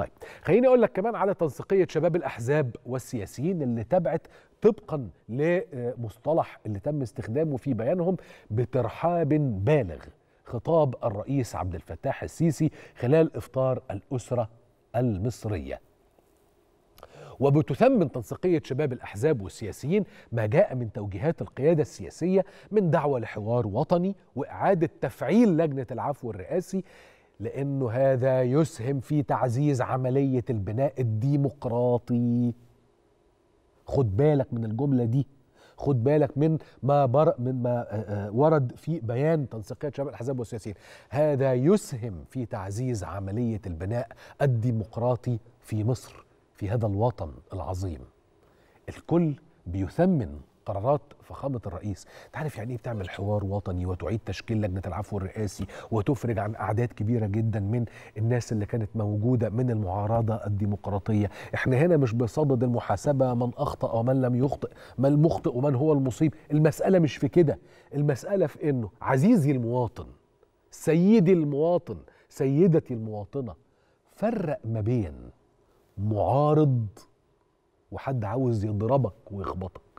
طيب خليني اقول لك كمان على تنسيقيه شباب الاحزاب والسياسيين اللي تبعت طبقا لمصطلح اللي تم استخدامه في بيانهم بترحاب بالغ خطاب الرئيس عبد الفتاح السيسي خلال افطار الاسره المصريه وبتثمن تنسيقية شباب الأحزاب والسياسيين ما جاء من توجيهات القيادة السياسية من دعوة لحوار وطني وإعادة تفعيل لجنة العفو الرئاسي لأنه هذا يسهم في تعزيز عملية البناء الديمقراطي خد بالك من الجملة دي خد بالك من ما بر من ما آه، آه، ورد في بيان تنسيقيه شباب الاحزاب والسياسيين هذا يسهم في تعزيز عمليه البناء الديمقراطي في مصر في هذا الوطن العظيم الكل بيثمن قرارات فخامه الرئيس تعرف يعني ايه بتعمل حوار وطني وتعيد تشكيل لجنه العفو الرئاسي وتفرج عن اعداد كبيره جدا من الناس اللي كانت موجوده من المعارضه الديمقراطيه احنا هنا مش بصدد المحاسبه من اخطا ومن لم يخطئ ما المخطئ ومن هو المصيب المساله مش في كده المساله في انه عزيزي المواطن سيدي المواطن سيدتي المواطنه فرق ما بين معارض وحد عاوز يضربك ويخبطك